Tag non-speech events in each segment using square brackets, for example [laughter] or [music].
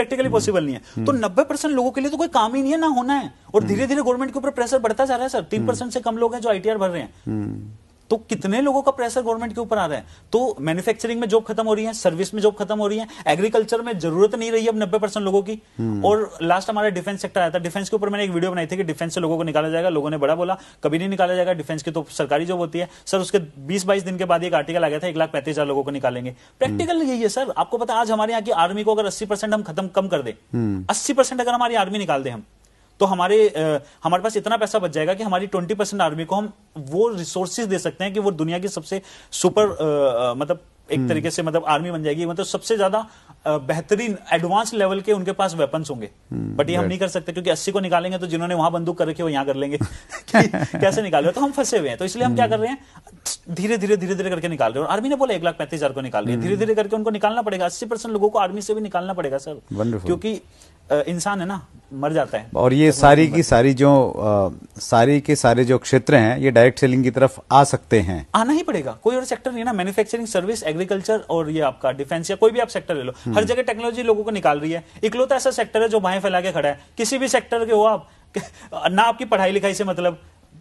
Practically possible नहीं है हम्म। तो नब्बे परसेंट लोगों के लिए तो कोई काम ही नहीं है ना होना है और धीरे धीरे गवर्नमेंट के ऊपर प्रेशर बढ़ता जा रहा है सर तीन हम्म। परसेंट से कम लोग हैं जो आईटीआर भर रहे हैं हम्म। तो कितने लोगों का प्रेशर गवर्नमेंट के ऊपर आ रहा है तो मैन्युफैक्चरिंग में जॉब खत्म हो रही है सर्विस में जॉब खत्म हो रही है एग्रीकल्चर में जरूरत नहीं रही है अब नब्बे परसेंट लोगों की हम्म। और लास्ट हमारा डिफेंस सेक्टर आया था डिफेंस के ऊपर मैंने एक वीडियो बनाई थी कि डिफेंस से लोगों को निकाला जाएगा लोगों ने बड़ा बोला कभी नहीं निकाला जाएगा डिफेंस की तो सरकारी जॉब होती है सर उसके बीस बाईस दिन के बाद एक आर्टिकल आ गया था एक लाख पैंतीस हजार लोगों को निकालेंगे प्रैक्टिकल हम्म। यही है सर आपको पता आज हमारे यहाँ की आर्मी को अगर अस्सी परसेंट हम खत्म कम कर दे हम्म। अस्सी परसेंट अगर हमारी आर्मी निकाल दे हम तो हमारे आ, हमारे पास इतना पैसा बच जाएगा कि हमारी ट्वेंटी परसेंट आर्मी को हम वो रिसोर्सेज दे सकते हैं कि वो दुनिया की सबसे सुपर आ, मतलब एक हम्म। तरीके से मतलब आर्मी बन जाएगी मतलब सबसे ज्यादा बेहतरीन एडवांस लेवल के उनके पास वेपन्स होंगे बट हम्म, ये हम नहीं कर सकते क्योंकि अस्सी को निकालेंगे तो जिन्होंने वहां बंदूक कर रखी वो यहां कर लेंगे [laughs] कैसे निकाले तो हम फंसे हुए हैं तो इसलिए हम क्या हम्म। कर रहे हैं धीरे धीरे धीरे धीरे करके निकाल रहे हैं आर्मी ने बोला एक लाख पैंतीस हजार को निकाल रही हम्म। धीरे धीरे करके उनको निकालना पड़ेगा अस्सी परसेंट लोगों को आर्मी से भी निकालना पड़ेगा सर क्योंकि इंसान है ना मर जाता है और ये तो सारी की सारी जो आ, सारी के सारे जो क्षेत्र हैं ये डायरेक्ट सेलिंग की तरफ आ सकते हैं आना ही पड़ेगा कोई और सेक्टर नहीं ना मैन्युफैक्चरिंग सर्विस एग्रीकल्चर और ये आपका डिफेंस या कोई भी आप सेक्टर ले लो हर हम्म। जगह टेक्नोलॉजी लोगों को निकाल रही है इकलौता ऐसा सेक्टर है जो बाहें फैला के खड़ा है किसी भी सेक्टर के हो आप [laughs] ना आपकी पढ़ाई लिखाई से मतलब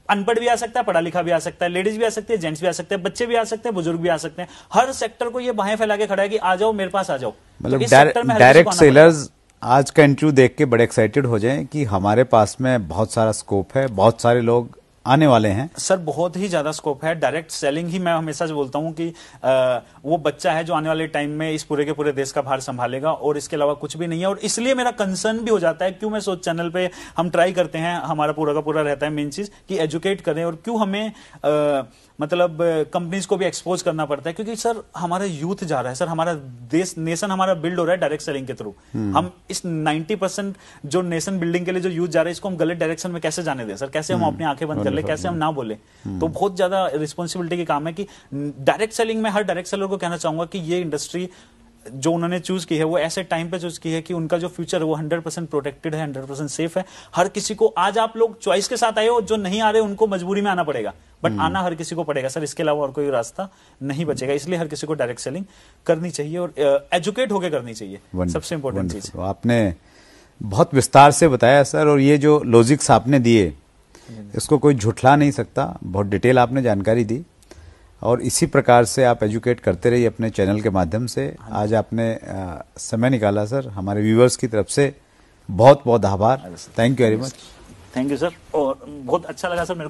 अनपढ़ भी आ सकता है पढ़ा लिखा भी आ सकता है लेडीज भी आ सकती है जेंट्स भी आ सकते हैं बच्चे भी आ सकते हैं बुजुर्ग भी आ सकते हैं हर सेक्टर को ये बाहें फैला के खड़ा है कि आ जाओ मेरे पास आ जाओ तो मतलब डायरेक्ट सेलर्स आज का इंटरव्यू देख के बड़े एक्साइटेड हो जाए कि हमारे पास में बहुत सारा स्कोप है बहुत सारे लोग आने वाले हैं सर बहुत ही ज़्यादा स्कोप है डायरेक्ट सेलिंग ही मैं हमेशा से बोलता हूँ कि आ, वो बच्चा है जो आने वाले टाइम में इस पूरे के पूरे देश का भार संभालेगा और इसके अलावा कुछ भी नहीं है और इसलिए मेरा कंसर्न भी हो जाता है क्यों मैं सोच चैनल पे हम ट्राई करते हैं हमारा पूरा का पूरा रहता है मेन चीज़ कि एजुकेट करें और क्यों हमें आ, मतलब कंपनीज को भी एक्सपोज करना पड़ता है क्योंकि सर हमारा यूथ जा रहा है सर हमारा देश नेशन हमारा बिल्ड हो रहा है डायरेक्ट सेलिंग के थ्रू हम्म। हम इस 90 परसेंट जो नेशन बिल्डिंग के लिए जो यूथ जा रहा है इसको हम गलत डायरेक्शन में कैसे जाने दें सर कैसे हम हम्म। अपनी आंखें बंद कर ले कैसे हम ना बोले तो हम्म। बहुत ज्यादा रिस्पॉन्सिबिलिटी के काम है कि डायरेक्ट सेलिंग में हर डायरेक्ट सेलर को कहना चाहूंगा कि ये इंडस्ट्री जो उन्होंने चूज की है वो ऐसे टाइम पे चूज की है कि उनका जो फ्यूचर है वो 100 परसेंट प्रोटेक्टेड है 100 परसेंट सेफ है हर किसी को आज आप लोग चॉइस के साथ आए हो जो नहीं आ रहे उनको मजबूरी में आना पड़ेगा बट हम्म। आना हर किसी को पड़ेगा सर इसके अलावा और कोई रास्ता नहीं बचेगा इसलिए हर किसी को डायरेक्ट सेलिंग करनी चाहिए और एजुकेट होकर करनी चाहिए सबसे इंपॉर्टेंट चीज आपने बहुत विस्तार से बताया सर और ये जो लॉजिक्स आपने दिए इसको कोई झुठला नहीं सकता बहुत डिटेल आपने जानकारी दी और इसी प्रकार से आप एजुकेट करते रहिए अपने चैनल के माध्यम से हाँ आज आपने आ, समय निकाला सर हमारे व्यूवर्स की तरफ से बहुत बहुत आभार thank you very much thank you sir और बहुत अच्छा लगा सर मेरे